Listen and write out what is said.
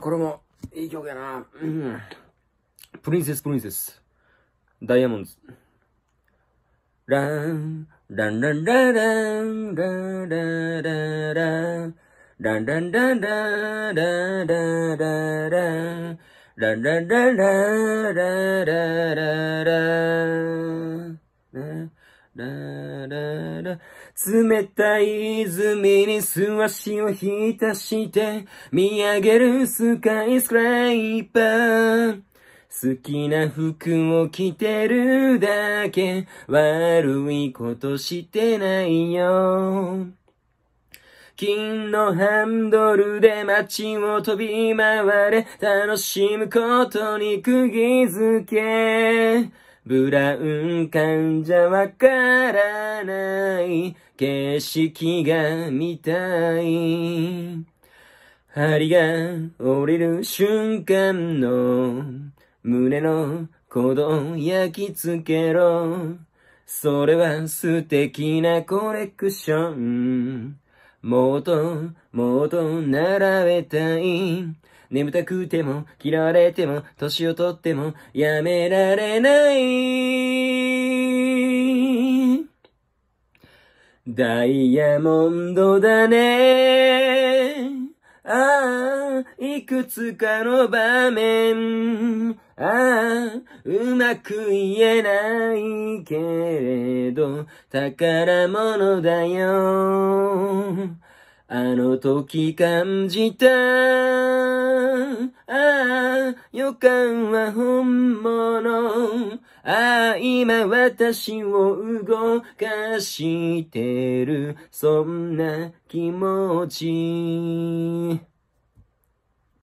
これも、いい曲やな。うん。プリンセス、プリンセス。ダイヤモンズ。ラン、ランランランラン、ランランランラン、ランランランラン、ランランランラン、ランランランラン、ランランランラン。ラララ。冷たい泉に素足を浸して、見上げるスカイスクライパー。好きな服を着てるだけ悪いことしてないよ。金のハンドルで街を飛び回れ楽しむことに釘付け。ブラウン管じゃわからない景色が見たい。針が降りる瞬間の胸の鼓動焼き付けろ。それは素敵なコレクション。もっと、もっと習えたい。眠たくても、嫌われても、年をとっても、やめられない。ダイヤモンドだね。ああ、いくつかの場面。ああ、うまく言えないけれど、宝物だよ。あの時感じた、ああ、予感は本物。ああ、今私を動かしてる、そんな気持ち。